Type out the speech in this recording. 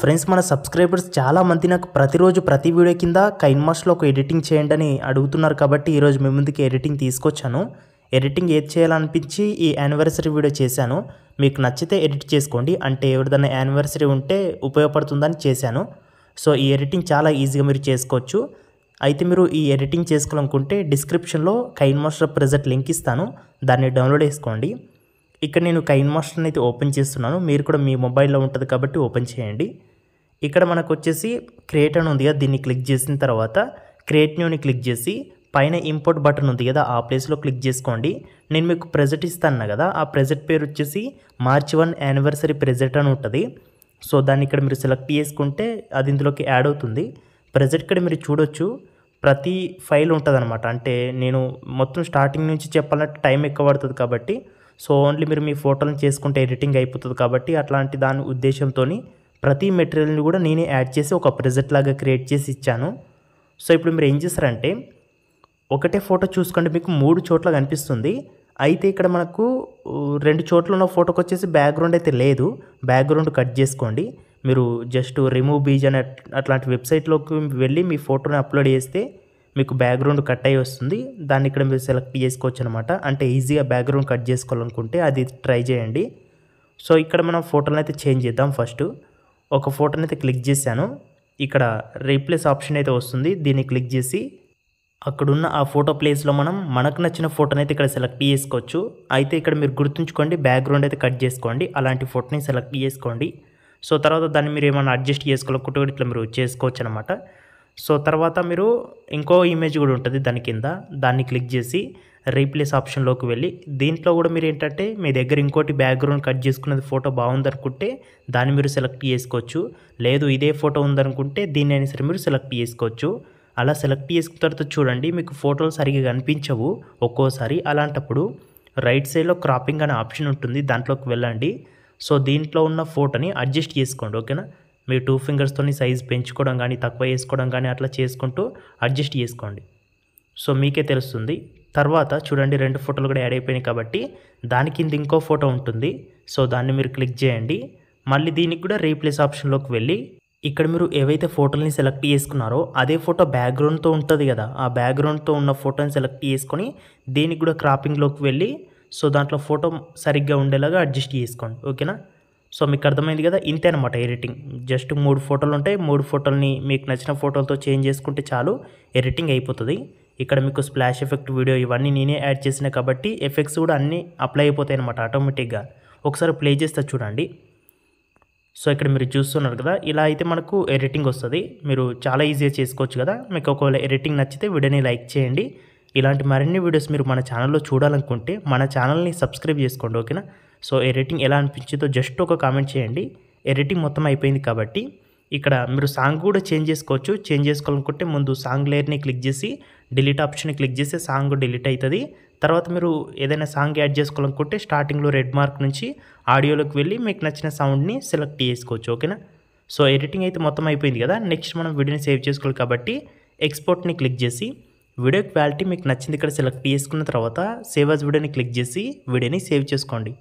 friends మన subscribers చాలా మంది నాకు ప్రతిరోజు ప్రతి వీడియో కింద కైన్మాస్లో ఒక ఎడిటింగ్ చేయండి అని అడుగుతున్నారు కాబట్టి ఈరోజు మీ ముందుకి ఎడిటింగ్ తీసుకొచ్చాను ఎడిటింగ్ ఏది చేయాలనిపించి ఈ యానివర్సరీ వీడియో చేశాను మీకు నచ్చితే ఎడిట్ చేసుకోండి అంటే ఎవరిదైనా యానివర్సరీ ఉంటే ఉపయోగపడుతుందని చేశాను సో ఈ ఎడిటింగ్ చాలా ఈజీగా మీరు చేసుకోవచ్చు అయితే మీరు ఈ ఎడిటింగ్ చేసుకోవాలనుకుంటే డిస్క్రిప్షన్లో కైన్ మాస్టర్ ప్రజెంట్ లింక్ ఇస్తాను దాన్ని డౌన్లోడ్ చేసుకోండి ఇక్కడ నేను కైన్ మాస్టర్ని అయితే ఓపెన్ చేస్తున్నాను మీరు కూడా మీ మొబైల్లో ఉంటుంది కాబట్టి ఓపెన్ చేయండి ఇక్కడ మనకు వచ్చేసి క్రియేట్ అని ఉంది కదా దీన్ని క్లిక్ చేసిన తర్వాత క్రియేట్ న్యూని క్లిక్ చేసి పైన ఇంపోర్ట్ బటన్ ఉంది కదా ఆ ప్లేస్లో క్లిక్ చేసుకోండి నేను మీకు ప్రెజెంట్ ఇస్తాను కదా ఆ ప్రెజెంట్ పేరు వచ్చేసి మార్చ్ వన్ యానివర్సరీ ప్రెజెంట్ అని ఉంటుంది సో దాన్ని ఇక్కడ మీరు సెలెక్ట్ చేసుకుంటే అది ఇందులోకి యాడ్ అవుతుంది ప్రెజెంట్ ఇక్కడ మీరు చూడొచ్చు ప్రతి ఫైల్ ఉంటుంది అంటే నేను మొత్తం స్టార్టింగ్ నుంచి చెప్పాలంటే టైం ఎక్కువ పడుతుంది కాబట్టి సో ఓన్లీ మీరు మీ ఫోటోలను చేసుకుంటే ఎడిటింగ్ అయిపోతుంది కాబట్టి అట్లాంటి దాని ఉద్దేశంతో ప్రతి మెటీరియల్ని కూడా నేనే యాడ్ చేసి ఒక ప్రెజెంట్ లాగా క్రియేట్ చేసి ఇచ్చాను సో ఇప్పుడు మీరు ఏం చేస్తారంటే ఒకటే ఫోటో చూసుకుంటే మీకు మూడు చోట్ల కనిపిస్తుంది అయితే ఇక్కడ మనకు రెండు చోట్ల ఉన్న ఫోటోకి వచ్చేసి బ్యాక్గ్రౌండ్ అయితే లేదు బ్యాక్గ్రౌండ్ కట్ చేసుకోండి మీరు జస్ట్ రిమూవ్ బీజ్ అనే అట్లాంటి వెబ్సైట్లోకి వెళ్ళి మీ ఫోటోని అప్లోడ్ చేస్తే మీకు బ్యాక్గ్రౌండ్ కట్ అయ్యి వస్తుంది దాన్ని ఇక్కడ మీరు సెలెక్ట్ చేసుకోవచ్చు అనమాట అంటే ఈజీగా బ్యాక్గ్రౌండ్ కట్ చేసుకోవాలనుకుంటే అది ట్రై చేయండి సో ఇక్కడ మనం ఫోటోని అయితే చేంజ్ చేద్దాం ఫస్ట్ ఒక ఫోటోని అయితే క్లిక్ చేశాను ఇక్కడ రీప్లేస్ ఆప్షన్ అయితే వస్తుంది దీన్ని క్లిక్ చేసి అక్కడున్న ఆ ఫోటో ప్లేస్లో మనం మనకు నచ్చిన ఫోటోని అయితే ఇక్కడ సెలెక్ట్ చేసుకోవచ్చు అయితే ఇక్కడ మీరు గుర్తుంచుకోండి బ్యాక్గ్రౌండ్ అయితే కట్ చేసుకోండి అలాంటి ఫోటోని సెలెక్ట్ చేసుకోండి సో తర్వాత దాన్ని మీరు ఏమైనా అడ్జస్ట్ చేసుకోవాలనుకుంటే ఇట్లా మీరు చేసుకోవచ్చు అనమాట సో తర్వాత మీరు ఇంకో ఇమేజ్ కూడా ఉంటుంది దాని కింద దాన్ని క్లిక్ చేసి రీప్లేస్ ఆప్షన్లోకి వెళ్ళి దీంట్లో కూడా మీరు ఏంటంటే మీ దగ్గర ఇంకోటి బ్యాక్గ్రౌండ్ కట్ చేసుకున్నది ఫోటో బాగుందనుకుంటే దాన్ని మీరు సెలెక్ట్ చేసుకోవచ్చు లేదు ఇదే ఫోటో ఉందనుకుంటే దీన్ని అయినా సరే మీరు సెలెక్ట్ చేసుకోవచ్చు అలా సెలెక్ట్ చేసుకున్న తర్వాత చూడండి మీకు ఫోటోలు సరిగ్గా కనిపించవు ఒక్కోసారి అలాంటప్పుడు రైట్ సైడ్లో క్రాపింగ్ అనే ఆప్షన్ ఉంటుంది దాంట్లోకి వెళ్ళండి సో దీంట్లో ఉన్న ఫోటోని అడ్జస్ట్ చేసుకోండి ఓకేనా మీరు టూ ఫింగర్స్తోని సైజ్ పెంచుకోవడం కానీ తక్కువ వేసుకోవడం కానీ అట్లా చేసుకుంటూ అడ్జస్ట్ చేసుకోండి సో మీకే తెలుస్తుంది తర్వాత చూడండి రెండు ఫోటోలు కూడా యాడ్ అయిపోయినాయి కాబట్టి దాని కింద ఇంకో ఫోటో ఉంటుంది సో దాన్ని మీరు క్లిక్ చేయండి మళ్ళీ దీనికి కూడా రీప్లేస్ ఆప్షన్లోకి వెళ్ళి ఇక్కడ మీరు ఏవైతే ఫోటోలని సెలెక్ట్ చేసుకున్నారో అదే ఫోటో బ్యాక్గ్రౌండ్తో ఉంటుంది కదా ఆ బ్యాక్గ్రౌండ్తో ఉన్న ఫోటోని సెలెక్ట్ చేసుకొని దీనికి కూడా క్రాపింగ్లోకి వెళ్ళి సో దాంట్లో ఫోటో సరిగ్గా ఉండేలాగా అడ్జస్ట్ చేసుకోండి ఓకేనా సో మీకు అర్థమైంది కదా ఇంతే అనమాట ఎడిటింగ్ జస్ట్ మూడు ఫోటోలు ఉంటాయి మూడు ఫోటోలని మీకు నచ్చిన ఫోటోలతో చేంజ్ చేసుకుంటే చాలు ఎడిటింగ్ అయిపోతుంది ఇక్కడ మీకు స్ప్లాష్ ఎఫెక్ట్ వీడియో ఇవన్నీ నేనే యాడ్ చేసిన కాబట్టి ఎఫెక్ట్స్ కూడా అన్నీ అప్లై అయిపోతాయి అనమాట ఆటోమేటిక్గా ఒకసారి ప్లే చేస్తే చూడండి సో ఇక్కడ మీరు చూస్తున్నారు కదా ఇలా అయితే మనకు ఎడిటింగ్ వస్తుంది మీరు చాలా ఈజీగా చేసుకోవచ్చు కదా మీకు ఒకవేళ ఎడిటింగ్ నచ్చితే వీడియోని లైక్ చేయండి ఇలాంటి మరిన్ని వీడియోస్ మీరు మన ఛానల్లో చూడాలనుకుంటే మన ఛానల్ని సబ్స్క్రైబ్ చేసుకోండి ఓకేనా సో ఏ రేటింగ్ ఎలా అనిపించిందో జస్ట్ ఒక కామెంట్ చేయండి ఏ రేటింగ్ మొత్తం అయిపోయింది కాబట్టి ఇక్కడ మీరు సాంగ్ కూడా చేంజ్ చేసుకోవచ్చు చేంజ్ చేసుకోవాలనుకుంటే ముందు సాంగ్ లేయర్ని క్లిక్ చేసి డిలీట్ ఆప్షన్ క్లిక్ చేస్తే సాంగ్ డిలీట్ అవుతుంది తర్వాత మీరు ఏదైనా సాంగ్ యాడ్ చేసుకోవాలనుకుంటే స్టార్టింగ్లో రెడ్ మార్క్ నుంచి ఆడియోలోకి వెళ్ళి మీకు నచ్చిన సౌండ్ని సెలెక్ట్ చేసుకోవచ్చు ఓకేనా సో ఎడిటింగ్ అయితే మొత్తం అయిపోయింది కదా నెక్స్ట్ మనం వీడియోని సేవ్ చేసుకోవాలి కాబట్టి ఎక్స్పోర్ట్ని క్లిక్ చేసి వీడియో క్వాలిటీ మీకు నచ్చింది ఇక్కడ సెలెక్ట్ చేసుకున్న తర్వాత సేవ్ అస్ వీడియోని క్లిక్ చేసి వీడియోని సేవ్ చేసుకోండి